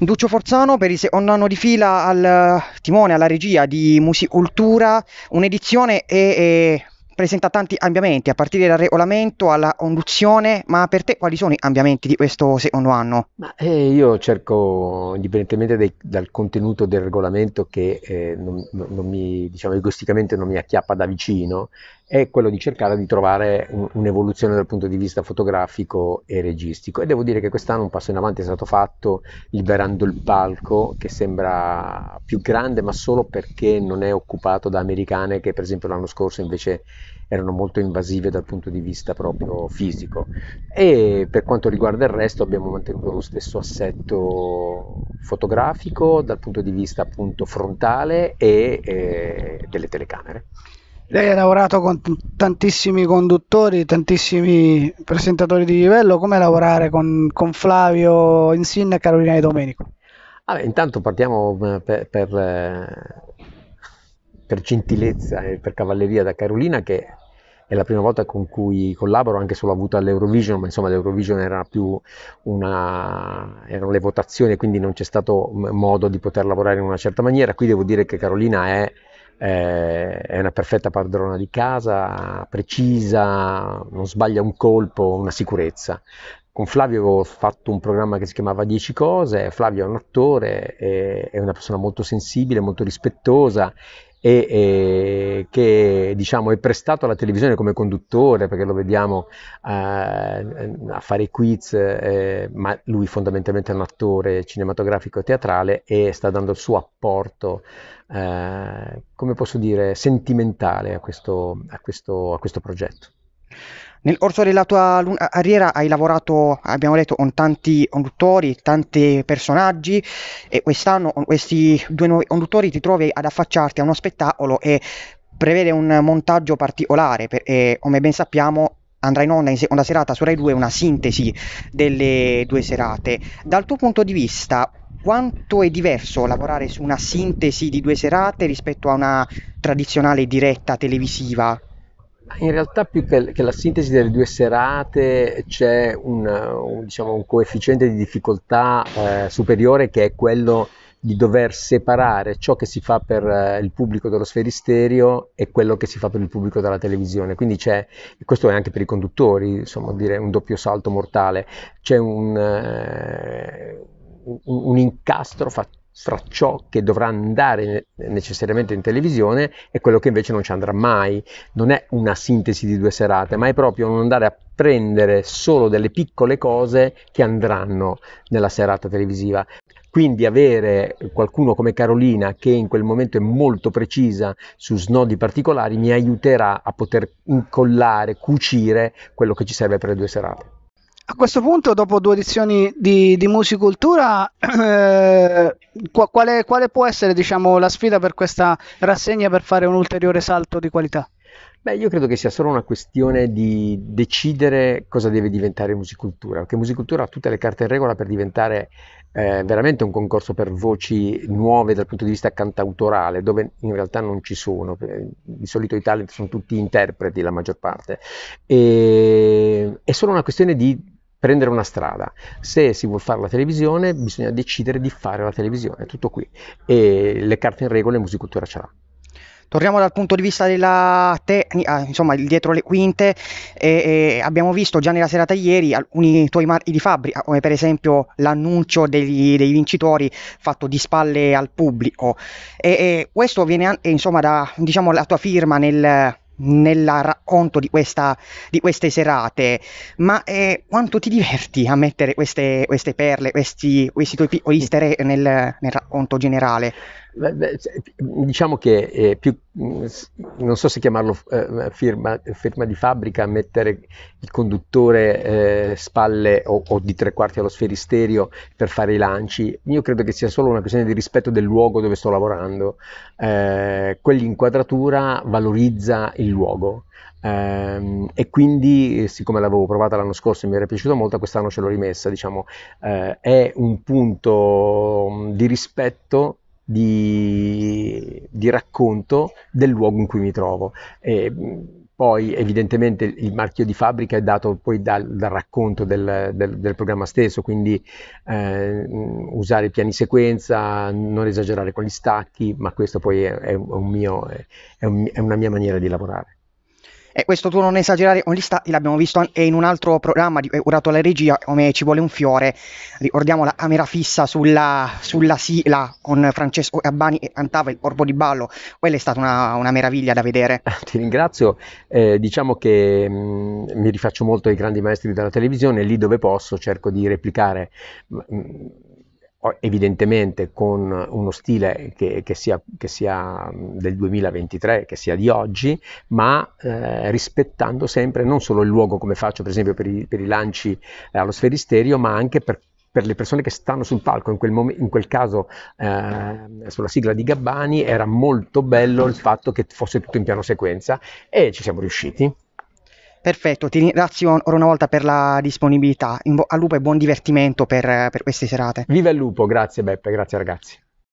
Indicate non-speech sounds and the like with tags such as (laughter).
Duccio Forzano per il secondo anno di fila al eh, timone, alla regia di Musicultura, un'edizione e, e presenta tanti cambiamenti a partire dal regolamento alla conduzione, ma per te quali sono i cambiamenti di questo secondo anno? Ma, eh, io cerco, indipendentemente dai, dal contenuto del regolamento che eh, non, non mi, diciamo, egoisticamente non mi acchiappa da vicino, è quello di cercare di trovare un'evoluzione dal punto di vista fotografico e registico e devo dire che quest'anno un passo in avanti è stato fatto liberando il palco che sembra più grande ma solo perché non è occupato da americane che per esempio l'anno scorso invece erano molto invasive dal punto di vista proprio fisico e per quanto riguarda il resto abbiamo mantenuto lo stesso assetto fotografico dal punto di vista appunto frontale e eh, delle telecamere. Lei ha lavorato con tantissimi conduttori, tantissimi presentatori di livello, come lavorare con, con Flavio Insinne e Carolina Di Domenico? Allora, ah, intanto partiamo eh, per, per, eh, per gentilezza e per cavalleria da Carolina che è la prima volta con cui collaboro, anche se l'ho avuta all'Eurovision, ma insomma l'Eurovision era più una... erano le votazioni, quindi non c'è stato modo di poter lavorare in una certa maniera. Qui devo dire che Carolina è eh, è una perfetta padrona di casa, precisa, non sbaglia un colpo, una sicurezza. Con Flavio ho fatto un programma che si chiamava 10 cose, Flavio è un attore, eh, è una persona molto sensibile, molto rispettosa e, e, che diciamo, è prestato alla televisione come conduttore, perché lo vediamo eh, a fare i quiz, eh, ma lui fondamentalmente è un attore cinematografico e teatrale e sta dando il suo apporto, eh, come posso dire, sentimentale a questo, a questo, a questo progetto. Nel corso della tua carriera hai lavorato, abbiamo detto, con tanti conduttori, tanti personaggi e quest'anno con questi due nuovi conduttori ti trovi ad affacciarti a uno spettacolo e prevede un montaggio particolare perché, come ben sappiamo, andrà in onda in seconda serata su Rai 2 una sintesi delle due serate. Dal tuo punto di vista, quanto è diverso lavorare su una sintesi di due serate rispetto a una tradizionale diretta televisiva? In realtà più che, la sintesi delle due serate c'è un, un, diciamo, un coefficiente di difficoltà eh, superiore che è quello di dover separare ciò che si fa per eh, il pubblico dello sferisterio e quello che si fa per il pubblico della televisione. Quindi c'è, questo è anche per i conduttori, insomma, dire un doppio salto mortale, c'è un... Eh, un, un, incastro fatto fra ciò che dovrà andare necessariamente in televisione e quello che invece non ci andrà mai. Non è una sintesi di due serate, ma è proprio un andare a prendere solo delle piccole cose che andranno nella serata televisiva. Quindi avere qualcuno come Carolina che in quel momento è molto precisa su snodi particolari mi aiuterà a poter incollare, cucire quello che ci serve per le due serate a questo punto, dopo due edizioni di, di musicultura, eh, quale, quale, può essere diciamo, la sfida per questa rassegna per fare un ulteriore salto di qualità? Beh, io credo che sia solo una questione di decidere cosa deve diventare musicultura, perché musicultura ha tutte le carte in regola per diventare eh, veramente un concorso per voci nuove dal punto di vista cantautorale, dove in realtà non ci sono, eh, di solito i talent sono tutti interpreti la maggior parte. E, è solo una questione di prendere una strada. Se si vuole fare la televisione, bisogna decidere di fare la televisione, tutto qui. E le carte in regola e musicultura ce l'ha. Torniamo dal punto di vista della tecnica, ah, insomma, dietro le quinte, eh, eh, abbiamo visto già nella serata ieri alcuni tuoi marchi di fabbrica, ah, come per esempio l'annuncio degli, dei vincitori fatto di spalle al pubblico. E, eh, questo viene anche, insomma, da, diciamo, la tua firma nel, nel racconto di, questa, di queste serate, ma eh, quanto ti diverti a mettere queste, queste perle, questi, questi tuoi piccoli easter nel, nel, racconto generale? Cioè, diciamo che eh, più Mm, non so se chiamarlo eh, firma, firma, di fabbrica, mettere il conduttore eh, spalle o, o, di tre quarti allo sferisterio per fare i lanci, io credo che sia solo una questione di rispetto del luogo dove sto lavorando. Eh, quell'inquadratura valorizza il luogo. Ehm, e quindi, siccome l'avevo provata l'anno scorso e mi era piaciuta molto, quest'anno ce l'ho rimessa. Diciamo, eh, è un punto mm, di rispetto di, di racconto del luogo in cui mi trovo. E, poi evidentemente il marchio di fabbrica è dato poi dal, dal racconto del, del, del, programma stesso, quindi eh, usare piani sequenza, non esagerare con gli stacchi, ma questo poi è, è, un mio, è, un, è una mia maniera di lavorare. E questo tu non esagerare on l'abbiamo visto anche in un altro programma di eh, Urato alla regia, come ci vuole un fiore. Ricordiamo la camera fissa sulla, sulla sila con Francesco Gabbani che cantava il corpo di ballo. Quella è stata una, una meraviglia da vedere. (laughs) Ti ringrazio. Eh, diciamo che mh, mm, mi rifaccio molto ai grandi maestri della televisione, lì dove posso cerco di replicare. Mh, mm, evidentemente con uno stile che, che, sia, che, sia, mm, del 2023, che sia di oggi, ma eh, rispettando sempre non solo il luogo come faccio per esempio per i, per i lanci eh, allo sferisterio, ma anche per per le persone che stanno sul palco, in quel, mom- in quel caso eh, sulla sigla di Gabbani era molto bello il fatto che fosse tutto in piano sequenza e ci siamo riusciti. Perfetto, ti ringrazio ancora una volta per la disponibilità. bo- al lupo e buon divertimento per, per queste serate. Viva il lupo, grazie Beppe, grazie ragazzi.